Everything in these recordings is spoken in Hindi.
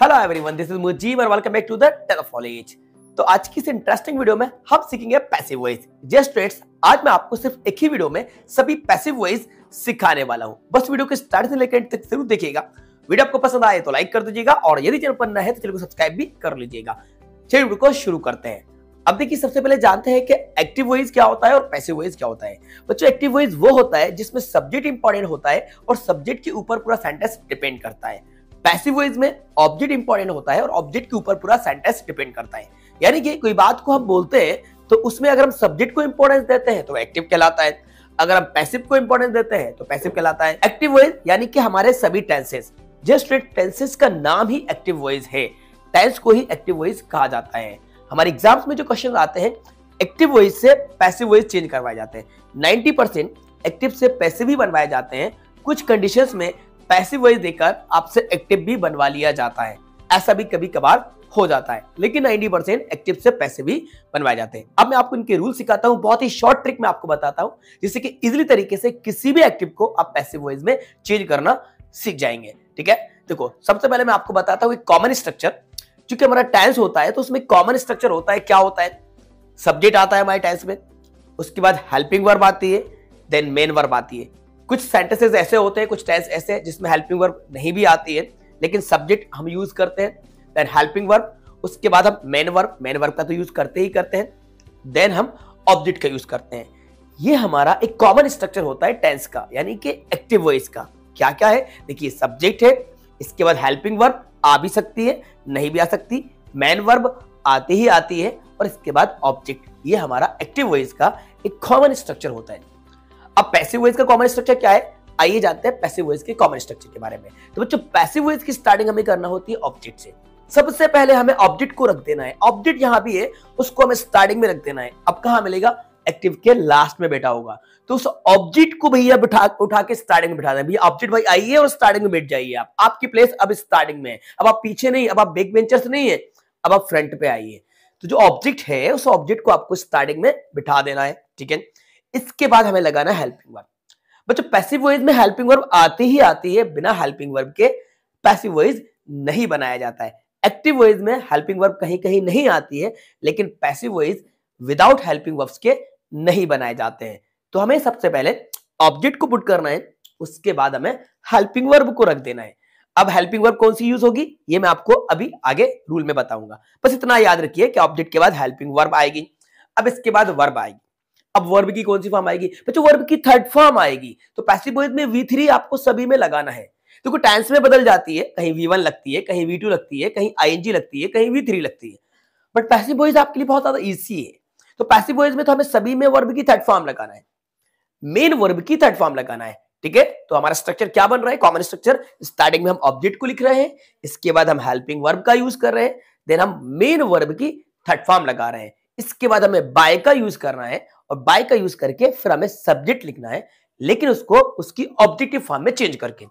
hello everyone this is Mujeeb और वेलकम बैक टू द टेलीफॉलेज तो आज की इस इंटरेस्टिंग वीडियो में हम सीखेंगे पैसिव वॉइस जस्ट ट्रेड्स आज मैं आपको सिर्फ एक ही वीडियो में सभी पैसिव वॉइस सिखाने वाला हूं बस वीडियो के स्टार्ट से लेकर तक जरूर देखिएगा वीडियो आपको पसंद आए तो लाइक कर दीजिएगा और यदि चैनल पर नए है तो चैनल को सब्सक्राइब भी कर लीजिएगा चलिए वीडियो को शुरू करते हैं अब देखिए सबसे पहले जानते हैं कि एक्टिव वॉइस क्या होता है और पैसिव वॉइस क्या होता है बच्चों एक्टिव वॉइस वो होता है जिसमें सब्जेक्ट इंपॉर्टेंट होता है और सब्जेक्ट के ऊपर पूरा सेंटेंस डिपेंड करता है पैसिव वॉइस में ऑब्जेक्ट इंपॉर्टेंट होता है और ऑब्जेक्ट के ऊपर पूरा सेंटेंस डिपेंड करता है यानी कि कोई बात को हम बोलते हैं तो उसमें अगर हम सब्जेक्ट को इंपॉर्टेंस देते हैं तो एक्टिव कहलाता है अगर हम पैसिव को इंपॉर्टेंस देते हैं तो पैसिव कहलाता है एक्टिव वॉइस यानी कि हमारे सभी टेंसेस जस्ट टेंसेस का नाम ही एक्टिव वॉइस है टेंस को ही एक्टिव वॉइस कहा जाता है हमारे एग्जाम्स में जो क्वेश्चन आते हैं एक्टिव वॉइस से पैसिव वॉइस चेंज करवाए जाते हैं 90 एक्टिव से पैसिव ही बनवाए जाते हैं कुछ कंडीशंस में पैसिव वाइज देकर आपसे एक्टिव भी बनवा लिया जाता है ऐसा भी कभी कभार हो जाता है लेकिन 90 परसेंट एक्टिव से पैसे भी बनवाए जाते हैं अब मैं आपको इनके रूल सिखाता हूं बहुत ही शॉर्ट ट्रिक में आपको बताता हूं जिससे कि इजिली तरीके से किसी भी एक्टिव को आप पैसिव वाइज में चेंज करना सीख जाएंगे ठीक है देखो सबसे पहले मैं आपको बताता हूँ कॉमन स्ट्रक्चर क्योंकि हमारा टेंस होता है तो उसमें कॉमन स्ट्रक्चर होता है क्या होता है सब्जेक्ट आता है हमारे टेंस में उसके बाद हेल्पिंग वर्ब आती है देन मेन वर्ब आती है कुछ सेंटेंसेज ऐसे होते हैं कुछ टेंस ऐसे जिसमें हेल्पिंग वर्ब नहीं भी आती है लेकिन सब्जेक्ट हम यूज करते हैं देन हेल्पिंग वर्ब उसके बाद हम मेन वर्ब मेन वर्ब का तो यूज करते ही करते हैं देन हम ऑब्जेक्ट का यूज करते हैं ये हमारा एक कॉमन स्ट्रक्चर होता है टेंस का यानी कि एक्टिव वॉइस का क्या क्या है देखिए सब्जेक्ट है इसके बाद हेल्पिंग वर्ब आ भी सकती है नहीं भी आ सकती मैन वर्ब आती ही आती है और इसके बाद ऑब्जेक्ट ये हमारा एक्टिव वॉइस का एक कॉमन स्ट्रक्चर होता है अब पैसिव वेज का कॉमन स्ट्रक्चर क्या है आइए जानते हैं पैसिव वेज के कॉमन स्ट्रक्चर के बारे में तो बच्चों पैसिव वेज की स्टार्टिंग हमें करना होती है ऑब्जेक्ट से सबसे पहले हमें ऑब्जेक्ट को रख देना है ऑब्जेक्ट यहाँ भी है उसको हमें स्टार्टिंग में रख देना है अब कहा मिलेगा एक्टिव के लास्ट में बैठा होगा तो उस ऑब्जेक्ट को भैया बिठा उठा के स्टार्टिंग में बिठा है भैया ऑब्जेक्ट भाई आइए और स्टार्टिंग में बैठ जाइए आप आपकी प्लेस अब स्टार्टिंग में है अब आप पीछे नहीं अब आप बैक बेंचर्स नहीं है अब आप फ्रंट पे आइए तो जो ऑब्जेक्ट है उस ऑब्जेक्ट को आपको स्टार्टिंग में बिठा देना है ठीक है इसके बाद हमें लगाना हेल्पिंग वर्ब बच्चों पैसिव वॉइस में हेल्पिंग वर्ब आती ही आती है बिना हेल्पिंग वर्ब के पैसिव वॉइस नहीं बनाया जाता है एक्टिव वॉइस में हेल्पिंग वर्ब कहीं कहीं नहीं आती है लेकिन passive voice without helping verbs के नहीं बनाए जाते हैं तो हमें सबसे पहले ऑब्जेक्ट को पुट करना है उसके बाद हमें हेल्पिंग वर्ब को रख देना है अब हेल्पिंग वर्ब कौन सी यूज होगी ये मैं आपको अभी आगे रूल में बताऊंगा बस इतना याद रखिए कि ऑब्जेक्ट के बाद हेल्पिंग वर्ब आएगी अब इसके बाद वर्ब आएगी अब वर्ब की कौन सी फॉर्म आएगी बच्चों वर्ब की थर्ड फॉर्म आएगी तो पैसिव वॉइस में वी थ्री आपको सभी में लगाना है देखो तो टेंस में बदल जाती है कहीं वी वन लगती है कहीं वी टू लगती है कहीं आई लगती है कहीं वी थ्री लगती है बट पैसिव वॉइस आपके लिए बहुत ज्यादा ईजी है तो पैसिव वॉइस में तो हमें सभी में वर्ब की थर्ड फॉर्म लगाना है मेन वर्ब की थर्ड फॉर्म लगाना है ठीक है तो हमारा स्ट्रक्चर क्या बन रहा है कॉमन स्ट्रक्चर स्टार्टिंग में हम ऑब्जेक्ट को लिख रहे हैं इसके बाद हम हेल्पिंग वर्ब का यूज कर रहे हैं देन हम मेन वर्ब की थर्ड फॉर्म लगा रहे हैं इसके बाद हमें बाय का यूज करना है और बाय का यूज करके फिर हमें सब्जेक्ट लिखना है लेकिन उसको उसकी ऑब्जेक्टिव फॉर्म में चेंज करके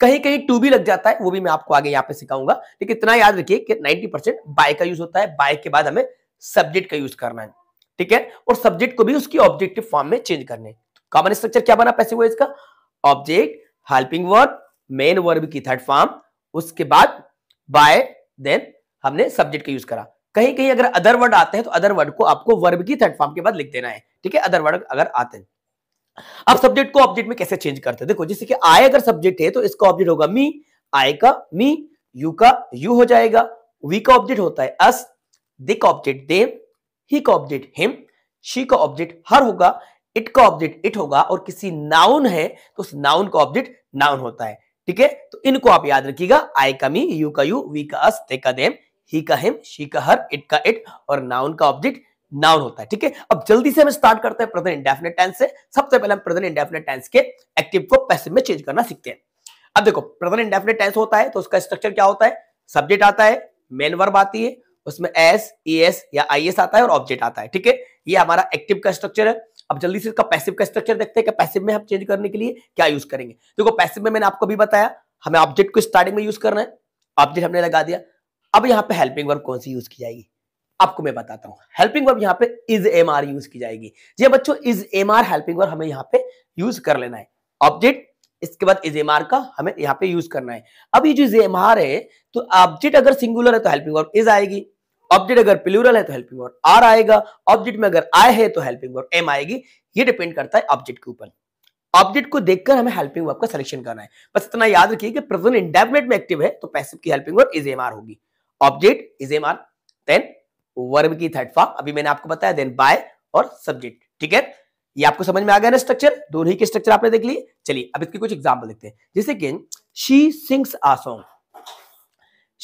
कहीं कहीं टू भी लग जाता है वो भी मैं आपको आगे यहाँ पे सिखाऊंगा लेकिन इतना याद रखिए कि 90 परसेंट बाय का यूज होता है बाय के बाद हमें सब्जेक्ट का यूज करना है ठीक है और सब्जेक्ट को भी उसकी ऑब्जेक्टिव फॉर्म में चेंज करने कॉमन स्ट्रक्चर तो क्या बना पैसे हुआ इसका object helping verb main verb की थर्ड फॉर्म उसके बाद बाय देन हमने सब्जेक्ट का यूज करा कहीं कहीं अगर अदर वर्ड आते हैं तो अदर वर्ड को आपको वर्ब की थर्ड फॉर्म के बाद लिख देना है ठीक है अदर वर्ड अगर आते हैं अब सब्जेक्ट को ऑब्जेक्ट में कैसे चेंज करते हैं देखो जैसे कि आई अगर सब्जेक्ट है तो इसका ऑब्जेक्ट होगा मी आई का मी यू का यू हो जाएगा वी का ऑब्जेक्ट होता है अस दे का ऑब्जेक्ट दे ही का ऑब्जेक्ट हिम शी का ऑब्जेक्ट हर होगा इट का ऑब्जेक्ट इट होगा और किसी नाउन है तो उस नाउन का ऑब्जेक्ट नाउन होता है ठीक है तो इनको आप याद रखिएगा आई का मी यू का यू वी का अस दे का देम ही का हिम शी का हर इट का इट और नाउन का ऑब्जेक्ट नाउन होता है ठीक है अब जल्दी से हम स्टार्ट करते हैं प्रेजेंट इंडेफिनेट टेंस से सबसे पहले हम प्रेजेंट इंडेफिनेट टेंस के एक्टिव को पैसिव में चेंज करना सीखते हैं अब देखो प्रेजेंट इंडेफिनेट टेंस होता है तो उसका स्ट्रक्चर क्या होता है सब्जेक्ट आता है मेन वर्ब आती है उसमें एस ई एस या आई एस आता है और ऑब्जेक्ट आता है ठीक है ये हमारा एक्टिव का स्ट्रक्चर है अब जल्दी से इसका पैसिव का स्ट्रक्चर देखते हैं कि पैसिव में हम चेंज करने के लिए क्या यूज करेंगे देखो पैसिव में मैंने आपको भी बताया हमें ऑब्जेक्ट को स्टार्टिंग में यूज करना है ऑब्जेक्ट हमने लगा दिया अब यहाँ पे हेल्पिंग वर्ब कौन सी यूज की जाएगी आपको मैं बताता हूँ हेल्पिंग वर्ब यहाँ पे इज एम आर यूज की जाएगी जी हाँ बच्चों is am are helping verb हमें यहाँ पे यूज कर लेना है ऑब्जेक्ट इसके बाद इज एम आर का हमें यहाँ पे यूज करना है अब ये जो इज एम आर है तो ऑब्जेक्ट अगर सिंगुलर है तो हेल्पिंग वर्ब इज आएगी ऑब्जेक्ट अगर प्लूरल है तो हेल्पिंग वर्ब आर आएगा ऑब्जेक्ट में अगर आय है तो हेल्पिंग वर्ब एम आएगी ये डिपेंड करता है ऑब्जेक्ट के ऊपर ऑब्जेक्ट को देखकर हमें हेल्पिंग वर्ब का सिलेक्शन करना है बस इतना याद रखिए कि प्रेजेंट इंडेफिनिट में एक्टिव है तो पैसिव की helping verb is am are होगी object is am are then verb की थर्ड फॉर्म अभी मैंने आपको बताया देन बाय और सब्जेक्ट ठीक है ये आपको समझ में आ गया ना स्ट्रक्चर दोनों ही के स्ट्रक्चर आपने देख लिए चलिए अब इसके कुछ एग्जाम्पल देखते हैं जैसे कि she sings a song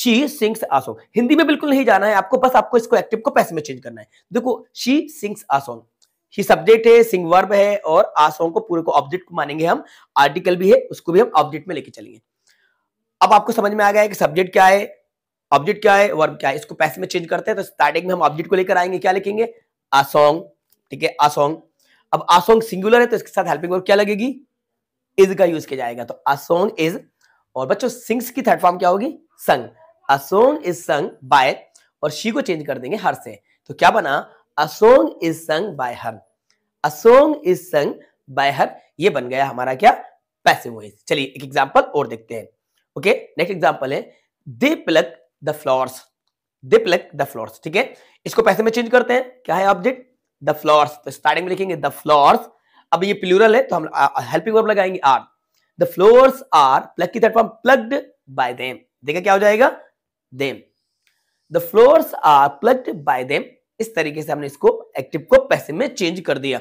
she sings a song Hindi में बिल्कुल नहीं जाना है आपको बस आपको इसको एक्टिव को पैसे में चेंज करना है देखो शी सिंग्स आ सॉन्ग ही सब्जेक्ट है सिंग वर्ब है और आ सॉन्ग को पूरे को ऑब्जेक्ट को मानेंगे हम आर्टिकल भी है उसको भी हम ऑब्जेक्ट में लेके चलेंगे अब आपको समझ में आ गया है कि सब्जेक्ट क्या है ऑब्जेक्ट क्या है वर्ब क्या है इसको पैसे में चेंज करते हैं तो स्टार्टिंग में हम ऑब्जेक्ट को लेकर आएंगे क्या लिखेंगे आ ठीक है आ अब आ सिंगुलर है तो इसके साथ हेल्पिंग वर्ब क्या लगेगी इज का यूज किया जाएगा तो आ इज और बच्चों सिंग्स की थर्ड फॉर्म क्या होगी sung a is sung by और शी को चेंज कर देंगे हर से तो क्या बना a is sung by her a is sung by her ये बन गया हमारा क्या पैसिव वॉइस चलिए एक एग्जांपल और देखते हैं ओके नेक्स्ट एग्जांपल है they pluck the flowers they pluck the flowers ठीक है इसको पैसे में चेंज करते हैं क्या है ऑब्जेक्ट द फ्लॉर्स तो स्टार्टिंग में लिखेंगे द फ्लॉर्स अब ये प्लूरल है तो हम हेल्पिंग वर्ब लगाएंगे are the flowers are pluck की third form plucked by them देखा क्या हो जाएगा them the flowers are plucked by them इस तरीके से हमने इसको एक्टिव को पैसिव में चेंज कर दिया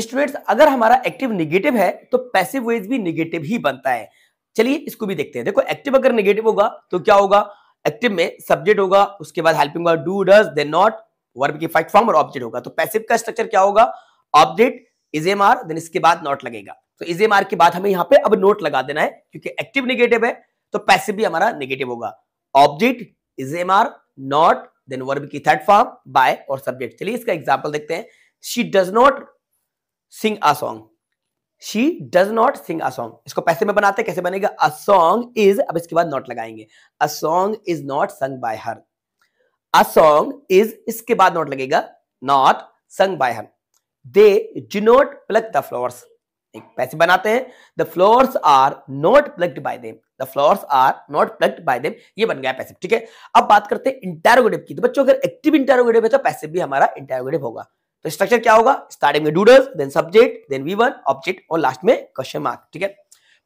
स्टूडेंट्स अगर हमारा एक्टिव नेगेटिव है तो पैसिव वेज भी नेगेटिव ही बनता है चलिए इसको भी देखते हैं देखो एक्टिव अगर नेगेटिव होगा तो क्या होगा एक्टिव में सब्जेक्ट होगा उसके बाद helping verb do does then not verb की फर्स्ट फॉर्म और ऑब्जेक्ट होगा तो पैसिव का स्ट्रक्चर क्या होगा object is am are then इसके बाद नॉट लगेगा तो इज एम आर के बाद हमें यहाँ पे अब नोट लगा देना है क्योंकि एक्टिव निगेटिव है तो पैसिव भी हमारा निगेटिव होगा object is am are not then verb की थर्ड फॉर्म बाय और सब्जेक्ट चलिए इसका एग्जाम्पल देखते हैं she does not sing a song she does not sing a song इसको पैसे में बनाते कैसे बनेगा अ सॉन्ग इज अब इसके बाद नॉट लगाएंगे a song is not sung by her a song is इसके बाद नॉट लगेगा not sung by her they do not pluck the flowers एक पैसे बनाते हैं the flowers are not plucked by them the flowers are not plucked by them ये बन गया पैसिव ठीक है अब बात करते हैं इंटेरोगेटिव की तो बच्चों अगर एक्टिव इंटेरोगेटिव है तो पैसिव भी हमारा इंटेरोगेटिव होगा तो स्ट्रक्चर क्या होगा स्टार्टिंग में do does then subject then V one object और लास्ट में क्वेश्चन मार्क ठीक है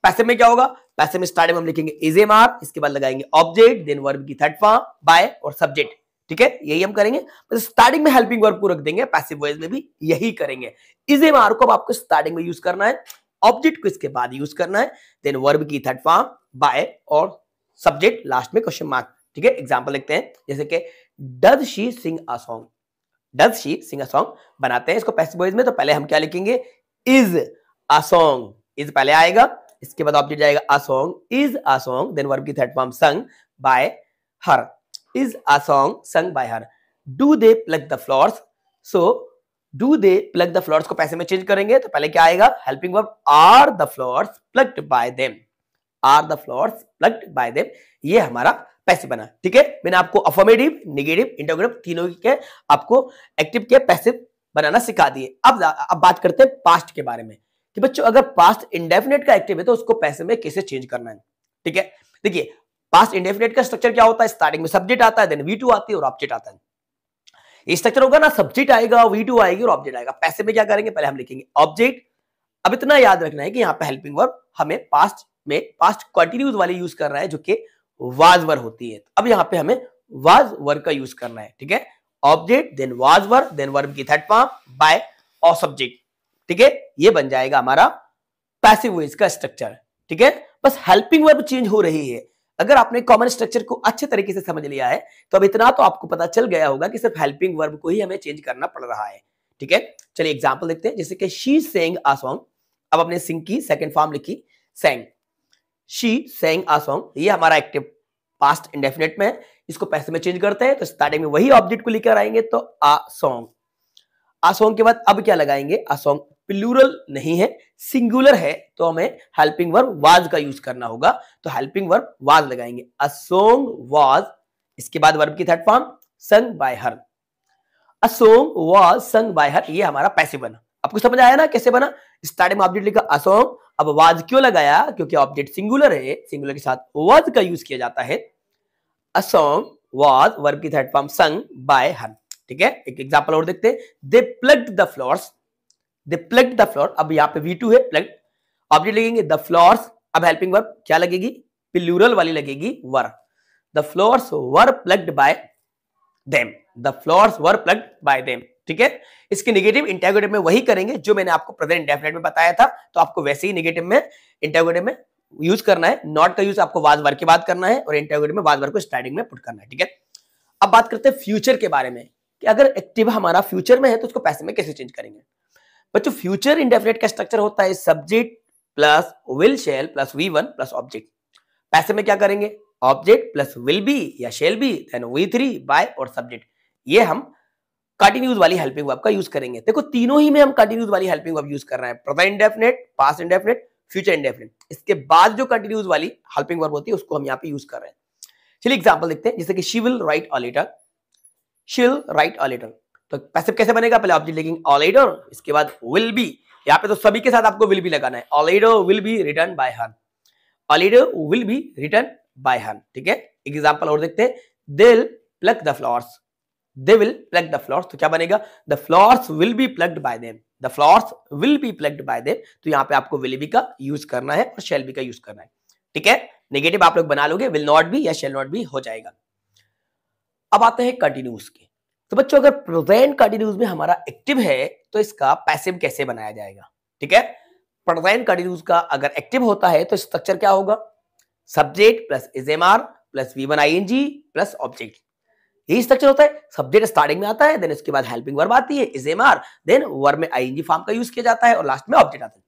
पैसे में क्या होगा पैसे में स्टार्टिंग में हम लिखेंगे इज ए मार्क इसके बाद लगाएंगे ऑब्जेक्ट देन वर्ब की थर्ड फॉर्म बाय और सब्जेक्ट ठीक है यही हम करेंगे मतलब स्टार्टिंग में हेल्पिंग वर्ब को रख देंगे पैसिव वॉइस में भी यही करेंगे इज ए मार्क को अब आपको स्टार्टिंग में यूज करना है ऑब्जेक्ट को इसके बाद यूज करना है देन वर्ब की थर्ड फॉर्म बाय और सब्जेक्ट लास्ट में क्वेश्चन मार्क ठीक है एग्जाम्पल लिखते हैं जैसे कि does she sing a song does she sing a song बनाते हैं इसको पैसिव वॉइस में तो पहले हम क्या लिखेंगे इज अ सॉन्ग इज पहले आएगा इसके बाद ऑब्जेक्ट जाएगा a song is a song then verb की third form sung by her is a song sung by her do they pluck the flowers so do they pluck the flowers को पैसे में चेंज करेंगे तो पहले क्या आएगा helping verb are the flowers plucked by them are the flower plucked by them ये हमारा पैसे बना ठीक है मैंने आपको अफॉर्मेटिव निगेटिव इंटोग्रेटिव तीनों के आपको एक्टिव के पैसे बनाना सिखा दिए अब अब बात करते हैं पास्ट के बारे में कि बच्चों अगर पास्ट इंडेफिनेट का एक्टिव है तो उसको पैसे में कैसे चेंज करना है ठीक है देखिए पास्ट इंडेफिनेट का स्ट्रक्चर क्या होता है स्टार्टिंग में सब्जेक्ट आता है देन वी आती है और ऑब्जेक्ट आता है ये स्ट्रक्चर होगा ना सब्जेक्ट आएगा वी आएगी और ऑब्जेक्ट आएगा पैसे में क्या करेंगे पहले हम लिखेंगे ऑब्जेक्ट अब इतना याद रखना है कि यहाँ पे हेल्पिंग वर्ब हमें पास्ट में पास्ट कंटिन्यूज वाले यूज कर रहा है जो कि वाज वर होती है अब यहाँ पे हमें वाज वर का यूज करना है ठीक है object then was were then verb की थर्ड फॉर्म बाय और सब्जेक्ट ठीक है ये बन जाएगा हमारा पैसिव वॉइस का स्ट्रक्चर ठीक है बस हेल्पिंग वर्ब चेंज हो रही है अगर आपने कॉमन स्ट्रक्चर को अच्छे तरीके से समझ लिया है तो अब इतना तो आपको पता चल गया होगा कि सिर्फ हेल्पिंग वर्ब को ही हमें चेंज करना पड़ रहा है ठीक है चलिए एग्जाम्पल देखते हैं जैसे कि शी सेंग आ सॉन्ग अब अपने सिंग की सेकेंड फॉर्म लिखी सेंग शी सेंग आ सॉन्ग ये हमारा एक्टिव पास्ट इंडेफिनेट में है इसको पैसे में चेंज करते हैं तो स्टार्टिंग में वही ऑब्जेक्ट को लेकर आएंगे तो आ सॉन्ग आ सॉन्ग के बाद अब क्या लगाएंगे आ सॉन्ग प्लूरल नहीं है सिंगुलर है तो हमें हेल्पिंग वर्ब वाज का यूज करना होगा तो हेल्पिंग वर्ब वाज लगाएंगे अ सॉन्ग वाज इसके बाद वर्ब की third form sung by her a song was sung by her ये हमारा पैसे बना आपको समझ आया ना कैसे बना स्टार्टिंग में ऑब्जेक्ट लिखा असोंग अब वाज क्यों लगाया क्योंकि ऑब्जेक्ट सिंगुलर है सिंगुलर के साथ वाज का यूज किया जाता है अ सॉन्ग वाज वर्ब की third form sung by her ठीक है एक एग्जांपल और देखते हैं they plucked the flowers they plucked the flower अब यहां पे V2 है प्लग ऑब्जेक्ट लगेंगे द फ्लोर्स अब हेल्पिंग वर्ब क्या लगेगी प्लूरल वाली लगेगी were the flowers were plucked by them the flowers were plucked by them ठीक है इसके निगेटिव इंटेगोटिव में वही करेंगे जो मैंने आपको प्रेजेंट डेफिनेट में बताया था तो आपको वैसे ही निगेटिव में इंटेगोटिव में यूज करना है नॉट का यूज आपको वाद वर के बाद करना है और इंटेगोटिव में वाद वर को स्टार्टिंग में पुट करना है ठीक है अब बात करते हैं फ्यूचर के बारे में कि अगर एक्टिव हमारा फ्यूचर में है तो उसको पैसे में कैसे चेंज करेंगे बच्चों फ्यूचर इंडेफिनेट का स्ट्रक्चर होता है subject plus will shall plus V one plus object passive में क्या करेंगे ऑब्जेक्ट प्लस विल बी या shall be then V three by और सब्जेक्ट ये हम कंटिन्यूज वाली हेल्पिंग वर्ब का यूज करेंगे देखो तीनों ही में हम कंटिन्यूज वाली हेल्पिंग वर्ब यूज कर रहे हैं present indefinite past indefinite future indefinite इसके बाद जो कंटिन्यूज वाली हेल्पिंग वर्ब होती है उसको हम यहाँ पे यूज कर रहे हैं चलिए एग्जाम्पल देखते हैं जैसे कि she will write a letter she will write a letter तो पैसिव कैसे बनेगा पहले ऑब्जेक्ट लिखेंगे अ लेटर इसके बाद विल बी यहाँ पे तो सभी के साथ आपको विल भी लगाना है a letter will be written by her a letter will be written by her ठीक है एग्जाम्पल और देखते हैं they'll pluck the flowers they will pluck the flowers तो क्या बनेगा the flowers will be plucked by them the flowers will be plucked by them तो यहां पे आपको विल बी का यूज करना है और शेल बी का यूज करना है ठीक है नेगेटिव आप लोग बना लोगे विल नॉट बी या शेल नॉट बी हो जाएगा अब आते हैं कंटिन्यूस के तो बच्चों अगर प्रेजेंट कंटिन्यूस में हमारा एक्टिव है तो इसका पैसिव कैसे बनाया जाएगा ठीक है प्रेजेंट कंटिन्यूस का अगर एक्टिव होता है तो स्ट्रक्चर क्या होगा subject plus is am are plus V one I N G plus object यही स्ट्रक्चर होता है सब्जेक्ट स्टार्टिंग में आता है देन इसके बाद हेल्पिंग वर्ब आती है is am are then verb में आईएनजी फॉर्म का यूज किया जाता है और लास्ट में ऑब्जेक्ट आता है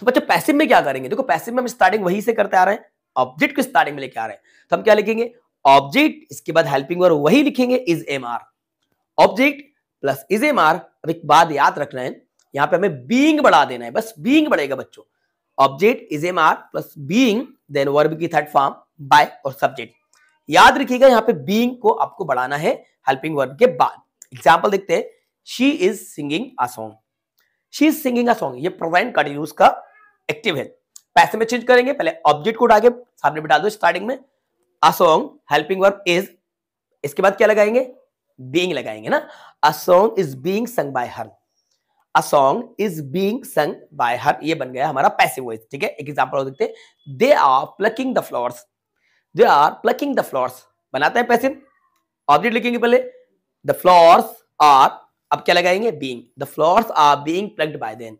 तो बच्चों पैसिव में क्या करेंगे देखो पैसिव में हम स्टार्टिंग वहीं से करते आ रहे हैं ऑब्जेक्ट को स्टार्टिंग में लेके आ रहे हैं तो हम क्या लिखेंगे ऑब्जेक्ट इसके बाद हेल्पिंग वर्ब वही लिखेंगे is am are object plus is am are अब एक बात याद रखना है यहाँ पे हमें बींग बढ़ा देना है बस बींग बढ़ेगा बच्चों object is am are plus being then verb की थर्ड फॉर्म बाय और सब्जेक्ट याद रखिएगा यहाँ पे बींग को आपको बढ़ाना है हेल्पिंग वर्ब के बाद एग्जाम्पल देखते हैं she is singing a song she is singing a song ये प्रोवाइन कंटिन्यूस का एक्टिव है पैसे में चेंज करेंगे पहले ऑब्जेक्ट को उठा के सामने बिठा दो स्टार्टिंग में a song helping verb is इसके बाद क्या लगाएंगे बींग लगाएंगे ना a song is being sung by her a song is being sung by her ये बन गया हमारा पैसिव वॉइस ठीक है एग्जांपल हो सकते they are plucking the flowers they are plucking the flowers बनाते हैं पैसिव ऑब्जेक्ट लिखेंगे पहले द फ्लॉर्स आर अब क्या लगाएंगे being the flowers are being plucked by them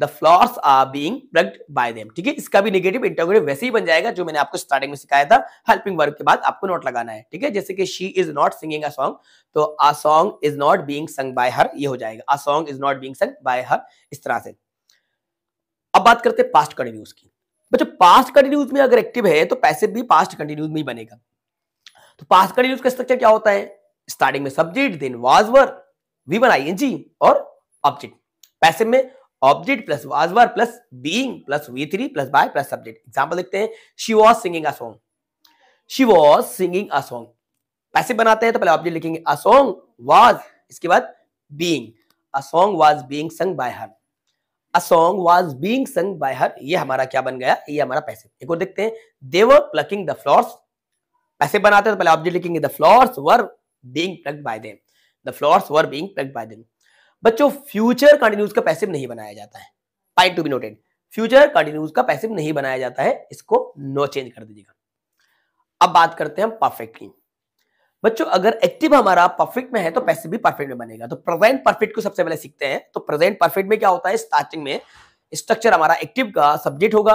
the flowers are being plucked by them ठीक है इसका भी निगेटिव इंटरग्रेटिव वैसे ही बन जाएगा जो मैंने आपको स्टार्टिंग में सिखाया था हेल्पिंग वर्ब के बाद आपको नोट लगाना है ठीक है जैसे कि she is not singing a song तो a song is not being sung by her ये हो जाएगा a song is not being sung by her इस तरह से अब बात करते हैं पास्ट कंटिन्यूस की बच्चों पास्ट कंटिन्यूज में अगर एक्टिव है तो पैसे भी पास्ट कंटिन्यूज में ही बनेगा तो पास्ट कंटिन्यूज का स्ट्रक्चर क्या होता है स्टार्टिंग में subject then was were V one I G और ऑब्जेक्ट पैसे में object plus was were plus being plus V three plus by plus subject example देखते हैं she was singing a song she was singing a song passive बनाते हैं तो पहले ऑब्जेक्ट लिखेंगे अ सॉन्ग वाज इसके बाद being a song was being sung by her a song was being sung by her ये हमारा क्या बन गया ये हमारा पैसे एक और देखते हैं देवर प्लकिंग द फ्लॉर्स पैसे बनाते हैं तो पहले ऑब्जेक्ट लिखेंगे the flowers were being pluck by them the flowers were being pluck by them बच्चों फ्यूचर कंटिन्यूज का पैसिव नहीं बनाया जाता है point to be noted future continuous का पैसिव नहीं बनाया जाता है इसको नो चेंज कर दीजिएगा अब बात करते हैं हम परफेक्ट की बच्चों अगर एक्टिव हमारा परफेक्ट में है तो पैसे भी परफेक्ट में बनेगा तो प्रेजेंट परफेक्ट को सबसे पहले सीखते हैं तो प्रेजेंट परफेक्ट में क्या होता है स्टार्टिंग में स्ट्रक्चर हमारा एक्टिव का सब्जेक्ट होगा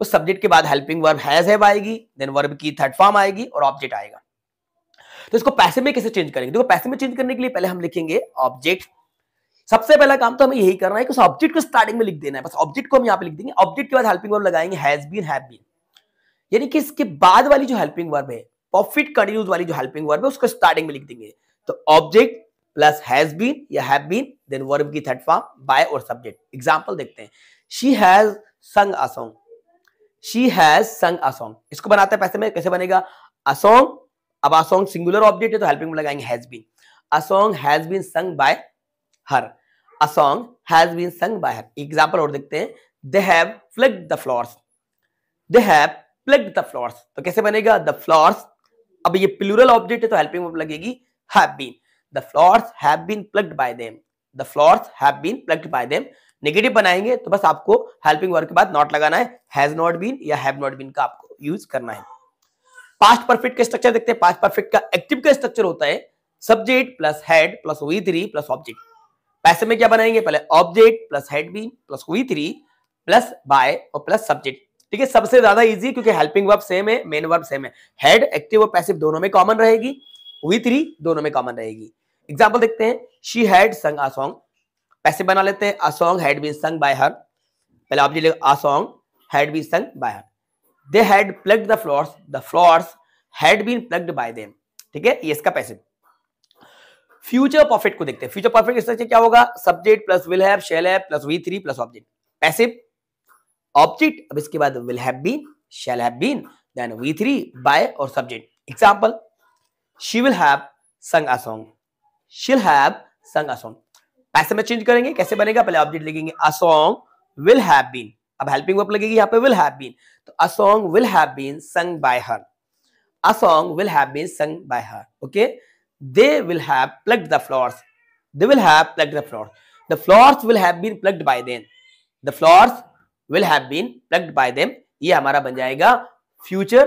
उस सब्जेक्ट के बाद हेल्पिंग वर्ब हैज हैव आएगी देन वर्ब की थर्ड फॉर्म आएगी और ऑब्जेक्ट आएगा तो इसको पैसे में कैसे चेंज करेंगे देखो पैसे में चेंज करने के लिए पहले हम लिखेंगे ऑब्जेक्ट सबसे पहला काम तो हमें यही करना है कि उस ऑब्जेक्ट को स्टार्टिंग में लिख देना है बस ऑब्जेक्ट को हम यहाँ पे लिख देंगे ऑब्जेक्ट के बाद हेल्पिंग वर्ब लगाएंगे हैज बीन हैव बीन यानी कि इसके बाद वाली जो हेल्पिंग वर्ब है परफेक्ट कंटिन्यूज वाली जो हेल्पिंग वर्ब है उसको स्टार्टिंग में लिख देंगे तो ऑब्जेक्ट प्लस हैज बीन या हैव बीन देन वर्ब की थर्ड फॉर्म बाय और सब्जेक्ट एग्जांपल देखते हैं शी हैज संग अ सॉन्ग शी हैज संग अ सॉन्ग इसको बनाते हैं पैसे में कैसे बनेगा अ सॉन्ग अब अ सॉन्ग सिंगुलर ऑब्जेक्ट है तो हेल्पिंग में लगाएंगे has been a song has been sung by her a song has been sung by her example और देखते हैं they have flicked the flowers they have flicked the flowers तो कैसे बनेगा द फ्लॉर्स अब ये प्लूरल ऑब्जेक्ट है तो हेल्पिंग वर्ब लगेगी have been the flowers have been plucked by them the flowers have been plucked by them negative बनाएंगे तो बस आपको हेल्पिंग वर्ब के बाद नॉट लगाना है हैज नॉट बीन या हैव नॉट बीन का आपको यूज करना है पास्ट परफेक्ट का स्ट्रक्चर देखते हैं पास्ट परफेक्ट का एक्टिव का स्ट्रक्चर होता है subject plus had plus V three plus object passive में क्या बनाएंगे पहले object plus had been plus V three plus by और प्लस सब्जेक्ट ठीक है सबसे ज्यादा इजी क्योंकि हेल्पिंग वर्ब सेम है मेन वर्ब सेम है हेड एक्टिव और पैसिव दोनों में कॉमन रहेगी विथ री दोनों में कॉमन रहेगी एग्जाम्पल देखते हैं शी हैड संग आ सॉन्ग पैसे बना लेते हैं a song had been sung by her पहले आप जी a song had been sung by her they had pluck the flowers the flowers had been plucked by them ठीक है ये इसका पैसिव फ्यूचर परफेक्ट को देखते हैं फ्यूचर परफेक्ट इससे क्या होगा subject plus will have shall have plus V three plus object passive object अब इसके बाद will have been shall have been then V three by और subject example she will have sung a song शील हैव संग अ सॉन्ग पैसे में चेंज करेंगे कैसे बनेगा पहले ऑब्जेक्ट लिखेंगे a song will have been अब हेल्पिंग वर्ब लगेगी यहां पे विल हैव बीन तो a song will have been sung by her a song will have been sung by her okay they will have plucked the flowers they will have plucked the flowers the flowers will have been plucked by then the flowers will have been plucked by them ये हमारा बन जाएगा फ्यूचर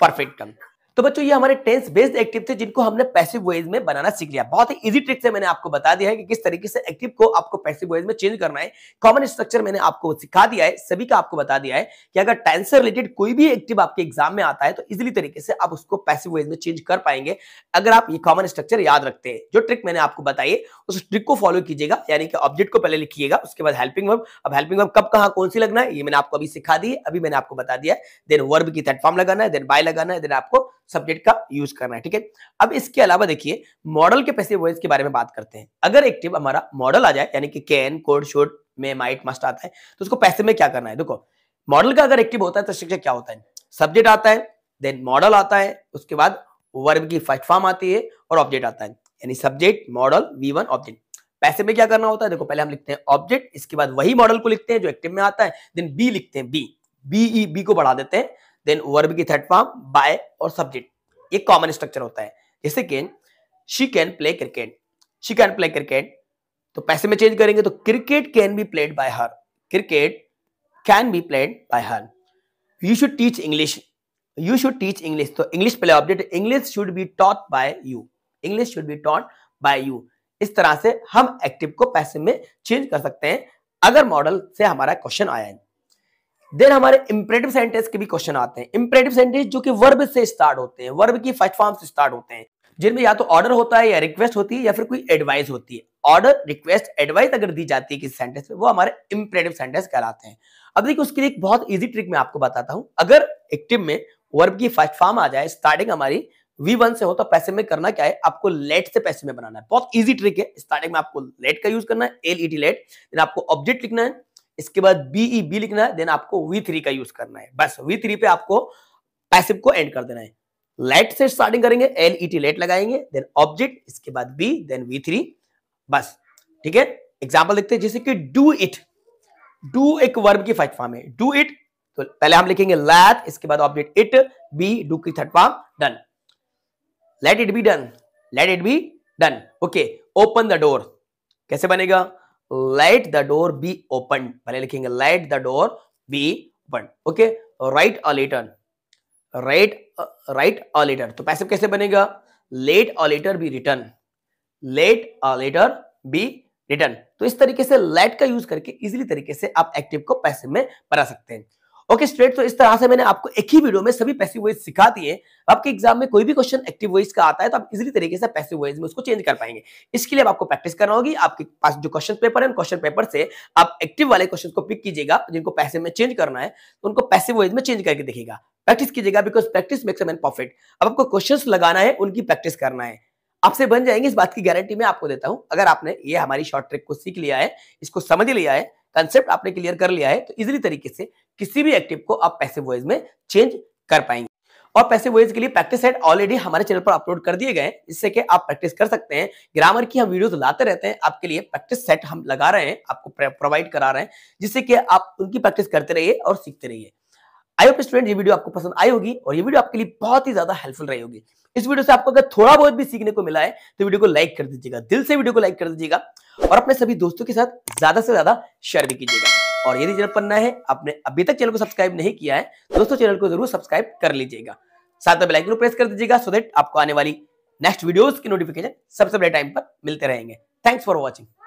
परफेक्ट कंप तो बच्चों ये हमारे टेंस बेस्ड एक्टिव थे जिनको हमने पैसिव वेज में बनाना सीख लिया बहुत ही इजी ट्रिक से मैंने आपको बता दिया है कि किस तरीके से एक्टिव को आपको पैसिव वेज में चेंज करना है कॉमन स्ट्रक्चर मैंने आपको सिखा दिया है सभी का आपको बता दिया है कि अगर टेंस से रिलेटेड कोई भी एक्टिव आपके एग्जाम में आता है तो इजिली तरीके से आप उसको पैसिव वेज में चेंज कर पाएंगे अगर आप ये कॉमन स्ट्रक्चर याद रखते हैं जो ट्रिक मैंने आपको बताई उस ट्रिक को फॉलो कीजिएगा यानी कि ऑब्जेक्ट को पहले लिखिएगा उसके बाद हेल्पिंग वर्ब अब हेल्पिंग वर्ब कब कहा कौन सी लगना है ये मैंने आपको अभी सिखा दी अभी मैंने आपको बता दिया देन वर्ब की थर्ड लगाना है देन बाय लगाना है देन आपको सब्जेक्ट का यूज करना है ठीक है अब इसके अलावा देखिए मॉडल के पैसे वॉइस के बारे में बात करते हैं अगर एक्टिव हमारा मॉडल आ जाए यानी कि कैन कोड शोड में माइट मस्ट आता है तो उसको पैसे में क्या करना है देखो मॉडल का अगर एक्टिव होता है तो शिक्षक क्या होता है सब्जेक्ट आता है देन मॉडल आता है उसके बाद वर्ब की फर्स्ट फॉर्म आती है और ऑब्जेक्ट आता है यानी subject modal V one object passive में क्या करना होता है देखो पहले हम लिखते हैं ऑब्जेक्ट इसके बाद वही मॉडल को लिखते हैं जो एक्टिव में आता है देन बी लिखते हैं बी बी ई बी को बढ़ा देते हैं देन वर्ब की थर्ड फॉर्म बाय और सब्जेक्ट ये कॉमन स्ट्रक्चर होता है जैसे कि she can play cricket she can play cricket तो पैसे में चेंज करेंगे तो cricket can be played by her cricket can be played by her you should teach English you should teach English तो English play object English should be taught by you English should be taught by you इस तरह से हम एक्टिव को पैसे में चेंज कर सकते हैं अगर मॉडल से हमारा क्वेश्चन आया है देन हमारे इंपरेटिव सेंटेंस के भी क्वेश्चन आते हैं इंपरेटिव सेंटेंस जो कि वर्ब से स्टार्ट होते हैं वर्ब की फर्स्ट फॉर्म से स्टार्ट होते हैं जिनमें या तो ऑर्डर होता है या रिक्वेस्ट होती है या फिर कोई एडवाइस होती है ऑर्डर रिक्वेस्ट एडवाइस अगर दी जाती है किसी सेंटेंस में वो हमारे इंपरेटिव सेंटेंस कहलाते हैं अब देखिए उसके लिए एक बहुत इजी ट्रिक मैं आपको बताता हूं अगर एक्टिव में वर्ब की फर्स्ट फॉर्म आ जाए स्टार्टिंग हमारी वी वन से हो तो पैसे में करना क्या है आपको लेट से पैसे में बनाना है बहुत इजी ट्रिक है स्टार्टिंग में आपको लेट का यूज करना है एल ई टी लेट आपको ऑब्जेक्ट लिखना है इसके बाद बीई बी e, लिखना है देन आपको वी थ्री का यूज करना है बस वी थ्री पे आपको पैसिव को एंड कर देना है लेट से स्टार्टिंग करेंगे एल ई टी लेट लगाएंगे देन ऑब्जेक्ट इसके बाद बी देन वी थ्री बस ठीक है एग्जाम्पल देखते हैं जैसे कि डू इट डू एक वर्ब की फर्स्ट फॉर्म है डू इट तो पहले हम लिखेंगे लेट इसके बाद ऑब्जेक्ट इट बी डू की third form done let it be done let it be done okay open the door कैसे बनेगा let the door be open पहले लिखेंगे let the door be open okay write a letter write write a letter तो पैसे कैसे बनेगा let a letter be written let a letter be written तो इस तरीके से लेट का यूज करके इजिली तरीके से आप एक्टिव को पैसे में बना सकते हैं ओके स्ट्रेट तो इस तरह से मैंने आपको एक ही वीडियो में सभी पैसिव वॉइस सिखा दिए आपके एग्जाम में कोई भी क्वेश्चन एक्टिव वॉइस का आता है तो आप इसी तरीके से पैसिव वॉइस में उसको चेंज कर पाएंगे इसके लिए आपको प्रैक्टिस करना होगी आपके पास जो क्वेश्चन पेपर है क्वेश्चन पेपर से आप एक्टिव वाले क्वेश्चन को पिक कीजिएगा जिनको पैसे में चेंज करना है तो उनको पैसिव वॉइस में चेंज करके देखिएगा प्रैक्टिस कीजिएगा because practice makes man perfect अब आपको क्वेश्चन लगाना है उनकी प्रैक्टिस करना है आपसे बन जाएंगे इस बात की गारंटी मैं आपको देता हूं अगर आपने ये हमारी शॉर्ट ट्रिक को सीख लिया है इसको समझ लिया है कंसेप्ट आपने क्लियर कर लिया है तो इजिली तरीके से किसी भी एक्टिव को आप पैसे वॉइस में चेंज कर पाएंगे और पैसे वॉइस के लिए प्रैक्टिस सेट ऑलरेडी हमारे चैनल पर अपलोड कर दिए गए हैं जिससे कि आप प्रैक्टिस कर सकते हैं ग्रामर की हम वीडियोस लाते रहते हैं आपके लिए प्रैक्टिस सेट हम लगा रहे हैं आपको प्रोवाइड करा रहे हैं जिससे कि आप उनकी प्रैक्टिस करते रहिए और सीखते रहिए आई होप स्टूडेंट ये वीडियो आपको पसंद आई होगी और ये वीडियो आपके लिए बहुत ही ज्यादा हेल्पफुल रही होगी इस वीडियो से आपको अगर थोड़ा बहुत भी सीखने को मिला है तो वीडियो को लाइक कर दीजिएगा दिल से वीडियो को लाइक कर दीजिएगा और अपने सभी दोस्तों के साथ ज्यादा से ज्यादा शेयर भी कीजिएगा और यदि जनपद पन्ना है आपने अभी तक चैनल को सब्सक्राइब नहीं किया है दोस्तों चैनल को जरूर सब्सक्राइब कर लीजिएगा साथ में बेलाइकन प्रेस कर दीजिएगा सो देट आपको आने वाली नेक्स्ट वीडियोज की नोटिफिकेशन सबसे बड़े टाइम पर मिलते रहेंगे थैंक्स फॉर वॉचिंग